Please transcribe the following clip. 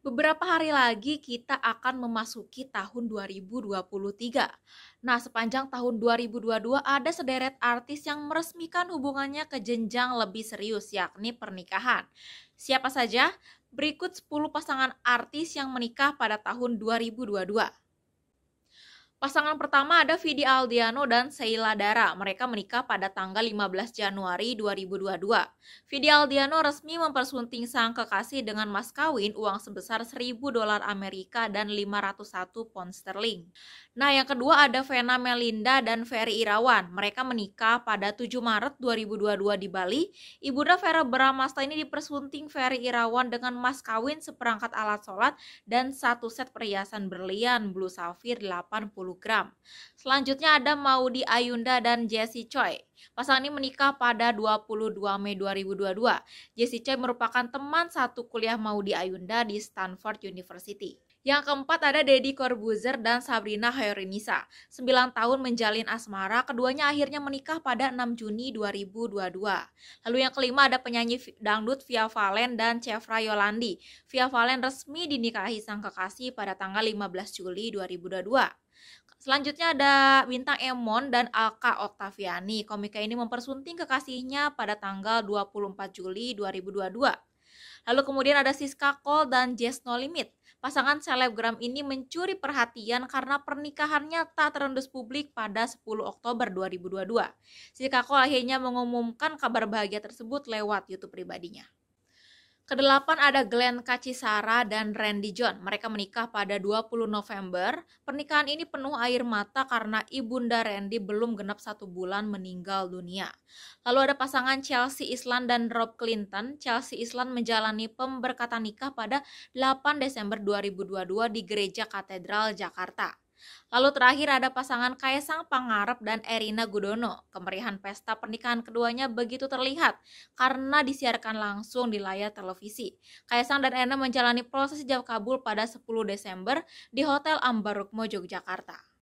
Beberapa hari lagi kita akan memasuki tahun 2023. Nah, sepanjang tahun 2022 ada sederet artis yang meresmikan hubungannya ke jenjang lebih serius yakni pernikahan. Siapa saja? Berikut 10 pasangan artis yang menikah pada tahun 2022. Pasangan pertama ada Vidi Aldiano dan Seila Dara. Mereka menikah pada tanggal 15 Januari 2022. Vidi Aldiano resmi mempersunting sang kekasih dengan mas kawin uang sebesar 1000 dolar Amerika dan 501 pound sterling. Nah, yang kedua ada Vena Melinda dan Ferry Irawan. Mereka menikah pada 7 Maret 2022 di Bali. Ibunda Vera Bramasta ini dipersunting Ferry Irawan dengan mas kawin seperangkat alat sholat dan satu set perhiasan berlian blue safir 80 gram. Selanjutnya ada Maudi Ayunda dan Jessie Choi. Pasangan ini menikah pada 22 Mei 2022. Jessie Choi merupakan teman satu kuliah Maudi Ayunda di Stanford University. Yang keempat ada Deddy Corbuzier dan Sabrina Hayorinisa. 9 tahun menjalin asmara, keduanya akhirnya menikah pada 6 Juni 2022. Lalu yang kelima ada penyanyi dangdut Via Valen dan Chefra Yolandi. Via Valen resmi dinikahi sang kekasih pada tanggal 15 Juli 2022. Selanjutnya ada Bintang Emon dan Alka Oktaviani, komik Monica ini mempersunting kekasihnya pada tanggal 24 Juli 2022. Lalu kemudian ada Siska Cole dan Jess No Limit. Pasangan selebgram ini mencuri perhatian karena pernikahannya tak terendus publik pada 10 Oktober 2022. Siska Cole akhirnya mengumumkan kabar bahagia tersebut lewat YouTube pribadinya. Kedelapan ada Glenn Kacisara dan Randy John. Mereka menikah pada 20 November. Pernikahan ini penuh air mata karena ibunda Randy belum genap satu bulan meninggal dunia. Lalu ada pasangan Chelsea Island dan Rob Clinton. Chelsea Island menjalani pemberkatan nikah pada 8 Desember 2022 di Gereja Katedral Jakarta. Lalu terakhir ada pasangan Kaisang Pangarep dan Erina Gudono. Kemerihan pesta pernikahan keduanya begitu terlihat karena disiarkan langsung di layar televisi. Kaisang dan Erina menjalani proses jawab kabul pada 10 Desember di Hotel Ambarukmo, Yogyakarta.